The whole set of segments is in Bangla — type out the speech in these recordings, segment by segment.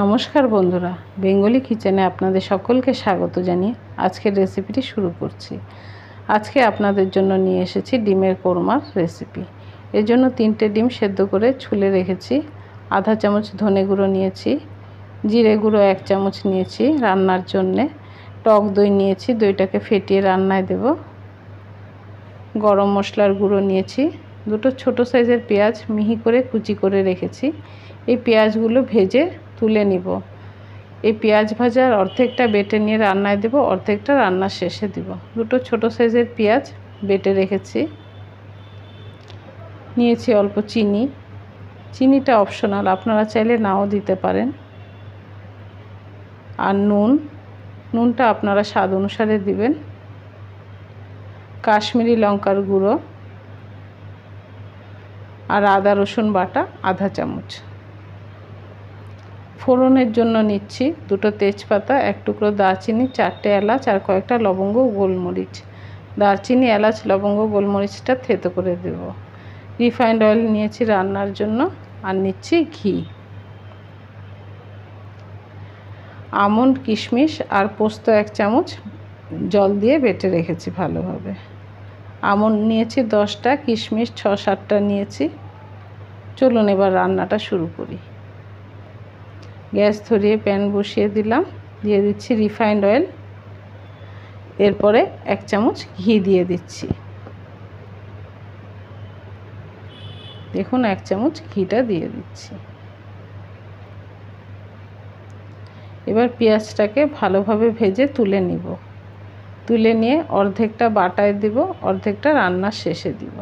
নমস্কার বন্ধুরা বেঙ্গলি কিচেনে আপনাদের সকলকে স্বাগত জানিয়ে আজকের রেসিপিটি শুরু করছি আজকে আপনাদের জন্য নিয়ে এসেছি ডিমের কোরমার রেসিপি এর জন্য তিনটে ডিম সেদ্ধ করে ছুলে রেখেছি আধা চামচ ধনে গুঁড়ো নিয়েছি জিরে গুঁড়ো এক চামচ নিয়েছি রান্নার জন্যে টক দই নিয়েছি দইটাকে ফেটিয়ে রান্নায় দেব গরম মশলার গুঁড়ো নিয়েছি দুটো ছোট সাইজের পেঁয়াজ মিহি করে কুচি করে রেখেছি এই পেঁয়াজগুলো ভেজে তুলে নিব এই পেঁয়াজ ভাজার অর্ধেকটা বেটে নিয়ে রান্নায় দেব অর্ধেকটা রান্নার শেষে দিব দুটো ছোট সাইজের পেঁয়াজ বেটে রেখেছি নিয়েছি অল্প চিনি চিনিটা অপশনাল আপনারা চাইলে নাও দিতে পারেন আর নুন নুনটা আপনারা স্বাদ অনুসারে দিবেন কাশ্মীরি লঙ্কার গুঁড়ো আর আদা রসুন বাটা আধা চামচ ফোড়নের জন্য নিচ্ছি দুটো তেজপাতা এক টুকরো দারচিনি চারটে এলাচ আর কয়েকটা লবঙ্গ গোলমরিচ দারচিনি এলাচ লবঙ্গ গোলমরিচটা থেতো করে দেব রিফাইন্ড অয়েল নিয়েছি রান্নার জন্য আর নিচ্ছি ঘি আমন্ড কিশমিশ আর পোস্ত এক চামচ জল দিয়ে বেটে রেখেছি ভালোভাবে আমন্ড নিয়েছি দশটা কিশমিশ ছ সাতটা নিয়েছি চলুন এবার রান্নাটা শুরু করি গ্যাস ধরিয়ে প্যান বসিয়ে দিলাম দিয়ে দিচ্ছি রিফাইন্ড অয়েল এরপরে এক চামচ ঘি দিয়ে দিচ্ছি দেখুন এক চামচ ঘিটা দিয়ে দিচ্ছি এবার পেঁয়াজটাকে ভালোভাবে ভেজে তুলে নিব তুলে নিয়ে অর্ধেকটা বাটায় দিব অর্ধেকটা রান্নার শেষে দিব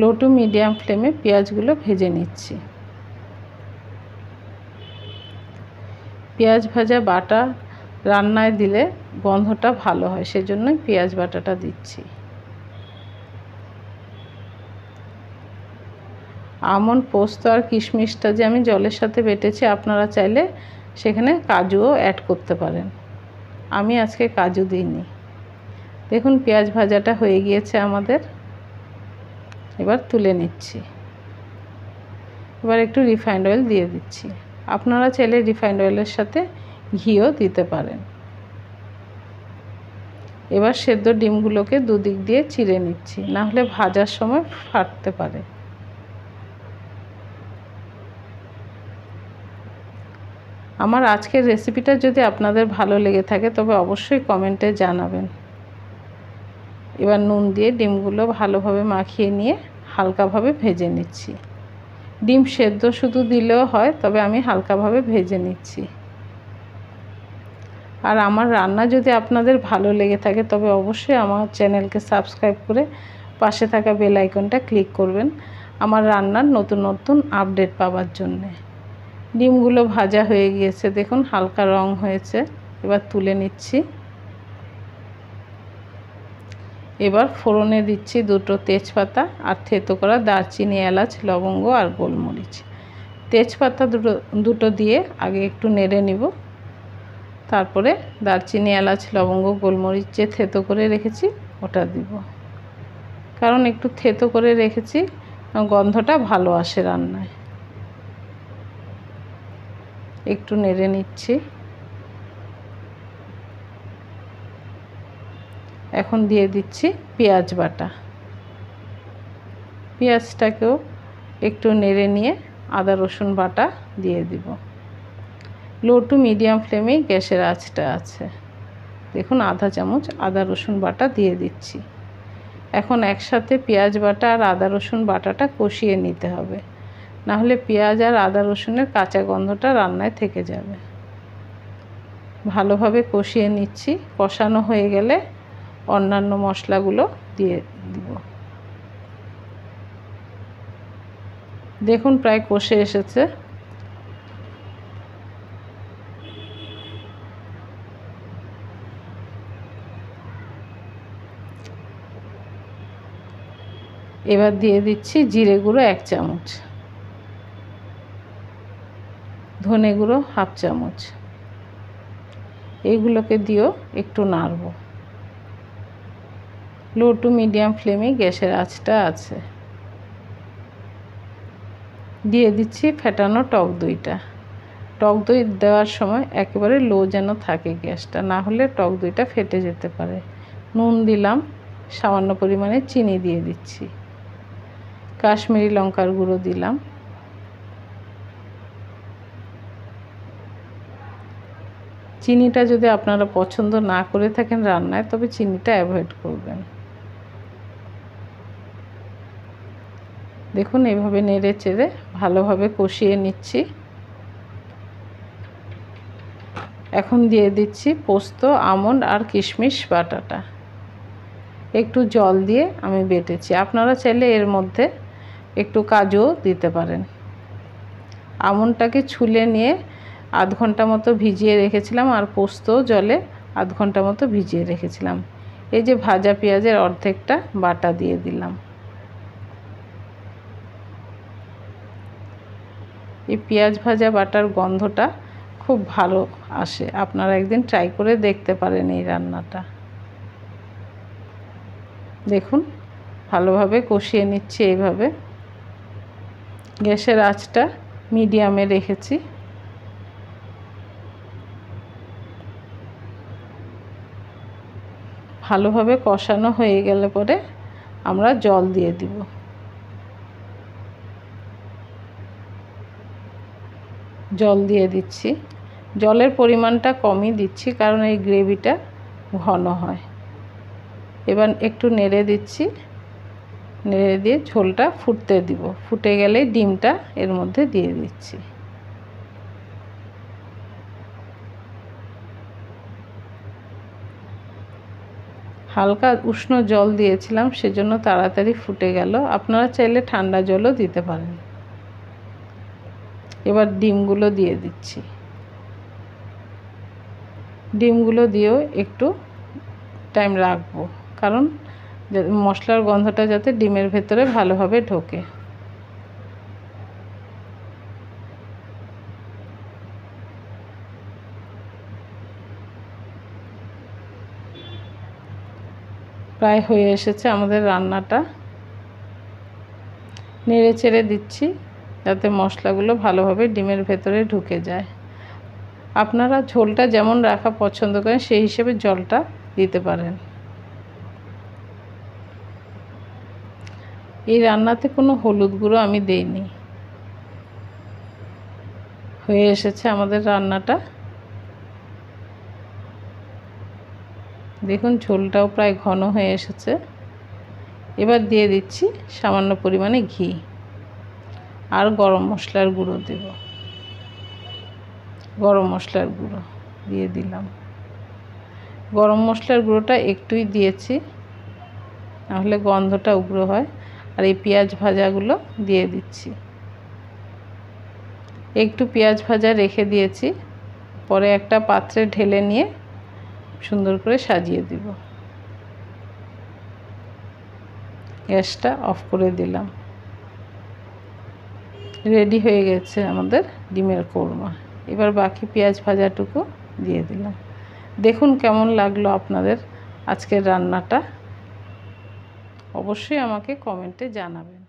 লো টু মিডিয়াম ফ্লেমে পেঁয়াজগুলো ভেজে নিচ্ছি পেঁয়াজ ভাজা বাটা রান্নায় দিলে গন্ধটা ভালো হয় সেজন্যই পেঁয়াজ বাটাটা দিচ্ছি আমন পোস্ত আর কিশমিশটা যে আমি জলের সাথে বেটেছি আপনারা চাইলে সেখানে কাজুও অ্যাড করতে পারেন আমি আজকে কাজু দিইনি দেখুন পেঁয়াজ ভাজাটা হয়ে গিয়েছে আমাদের এবার তুলে নিচ্ছি এবার একটু রিফাইন্ড অয়েল দিয়ে দিচ্ছি আপনারা চাইলে রিফাইন্ড অয়েলের সাথে ঘিও দিতে পারেন এবার সেদ্ধ ডিমগুলোকে দুদিক দিয়ে চিড়ে নিচ্ছি না হলে ভাজার সময় ফাটতে পারে আমার আজকের রেসিপিটা যদি আপনাদের ভালো লেগে থাকে তবে অবশ্যই কমেন্টে জানাবেন এবার নুন দিয়ে ডিমগুলো ভালোভাবে মাখিয়ে নিয়ে হালকাভাবে ভেজে নিচ্ছি ডিম সেদ্ধ শুধু দিলেও হয় তবে আমি হালকাভাবে ভেজে নিচ্ছি আর আমার রান্না যদি আপনাদের ভালো লেগে থাকে তবে অবশ্যই আমার চ্যানেলকে সাবস্ক্রাইব করে পাশে থাকা বেল আইকনটা ক্লিক করবেন আমার রান্নার নতুন নতুন আপডেট পাওয়ার জন্যে ডিমগুলো ভাজা হয়ে গিয়েছে দেখুন হালকা রং হয়েছে এবার তুলে নিচ্ছি এবার ফোড়নে দিচ্ছি দুটো তেজপাতা আর থেতো করা দারচিনি এলাচ লবঙ্গ আর গোলমরিচ তেজপাতা দুটো দুটো দিয়ে আগে একটু নেড়ে নিব তারপরে দারচিনি এলাচ লবঙ্গ গোলমরিচ যে থেতো করে রেখেছি ওটা দিব কারণ একটু থেতো করে রেখেছি গন্ধটা ভালো আসে রান্নায় একটু নেড়ে নিচ্ছি এখন দিয়ে দিচ্ছি পেঁয়াজ বাটা পেঁয়াজটাকেও একটু নেড়ে নিয়ে আদা রসুন বাটা দিয়ে দিব লো টু মিডিয়াম ফ্লেমে গ্যাসের আঁচটা আছে দেখুন আধা চামচ আদা রসুন বাটা দিয়ে দিচ্ছি এখন একসাথে পেঁয়াজ বাটা আর আদা রসুন বাটাটা কষিয়ে নিতে হবে নাহলে পেঁয়াজ আর আদা রসুনের কাঁচা গন্ধটা রান্নায় থেকে যাবে ভালোভাবে কষিয়ে নিচ্ছি কষানো হয়ে গেলে অন্যান্য মশলাগুলো দিয়ে দিব দেখুন প্রায় কষে এসেছে এবার দিয়ে দিচ্ছি জিরে গুঁড়ো এক চামচ ধনে গুঁড়ো হাফ চামচ এইগুলোকে দিয়েও একটু নাড়বো লো টু মিডিয়াম ফ্লেমে গ্যাসের আঁচটা আছে দিয়ে দিচ্ছি ফেটানো টক দইটা টক দই দেওয়ার সময় একেবারে লো যেন থাকে গ্যাসটা না হলে টক দইটা ফেটে যেতে পারে নুন দিলাম সামান্য পরিমাণে চিনি দিয়ে দিচ্ছি কাশ্মীরি লঙ্কার গুঁড়ো দিলাম চিনিটা যদি আপনারা পছন্দ না করে থাকেন রান্নায় তবে চিনিটা অ্যাভয়েড করবেন দেখুন এইভাবে নেড়ে চেড়ে ভালোভাবে কষিয়ে নিচ্ছি এখন দিয়ে দিচ্ছি পোস্ত আমন্ড আর কিশমিশ বাটাটা একটু জল দিয়ে আমি বেটেছি আপনারা চাইলে এর মধ্যে একটু কাজও দিতে পারেন আমনটাকে ছুলে নিয়ে আধ ঘন্টা মতো ভিজিয়ে রেখেছিলাম আর পোস্ত জলে আধ ঘন্টা মতো ভিজিয়ে রেখেছিলাম এই যে ভাজা পেঁয়াজের অর্ধেকটা বাটা দিয়ে দিলাম এই পেঁয়াজ ভাজা বাটার গন্ধটা খুব ভালো আসে আপনারা একদিন ট্রাই করে দেখতে পারেন এই রান্নাটা দেখুন ভালোভাবে কষিয়ে নিচ্ছি এইভাবে গ্যাসের আঁচটা মিডিয়ামে রেখেছি ভালোভাবে কষানো হয়ে গেলে পরে আমরা জল দিয়ে দিব জল দিয়ে দিচ্ছি জলের পরিমাণটা কমই দিচ্ছি কারণ এই গ্রেভিটা ঘন হয় এবার একটু নেড়ে দিচ্ছি নেড়ে দিয়ে ঝোলটা ফুটতে দিব ফুটে গেলে ডিমটা এর মধ্যে দিয়ে দিচ্ছি হালকা উষ্ণ জল দিয়েছিলাম সেজন্য তাড়াতাড়ি ফুটে গেল আপনারা চাইলে ঠান্ডা জলও দিতে পারেন এবার ডিমগুলো দিয়ে দিচ্ছি ডিমগুলো দিয়েও একটু টাইম রাখবো কারণ মশলার গন্ধটা যাতে ডিমের ভেতরে ভালোভাবে ঢোকে প্রায় হয়ে এসেছে আমাদের রান্নাটা নেড়ে চেড়ে দিচ্ছি যাতে মশলাগুলো ভালোভাবে ডিমের ভেতরে ঢুকে যায় আপনারা ঝোলটা যেমন রাখা পছন্দ করেন সেই হিসেবে জলটা দিতে পারেন এই রান্নাতে কোনো হলুদ গুঁড়ো আমি দেইনি হয়ে এসেছে আমাদের রান্নাটা দেখুন ঝোলটাও প্রায় ঘন হয়ে এসেছে এবার দিয়ে দিচ্ছি সামান্য পরিমাণে ঘি আর গরম মশলার গুঁড়ো দেব গরম মশলার গুঁড়ো দিয়ে দিলাম গরম মশলার গুঁড়োটা একটুই দিয়েছি নাহলে গন্ধটা উগ্র হয় আর এই পেঁয়াজ ভাজাগুলো দিয়ে দিচ্ছি একটু পেঁয়াজ ভাজা রেখে দিয়েছি পরে একটা পাত্রে ঢেলে নিয়ে সুন্দর করে সাজিয়ে দিব গ্যাসটা অফ করে দিলাম রেডি হয়ে গেছে আমাদের ডিমের কোরমা এবার বাকি পেঁয়াজ ভাজাটুকু দিয়ে দিলাম দেখুন কেমন লাগলো আপনাদের আজকের রান্নাটা অবশ্যই আমাকে কমেন্টে জানাবেন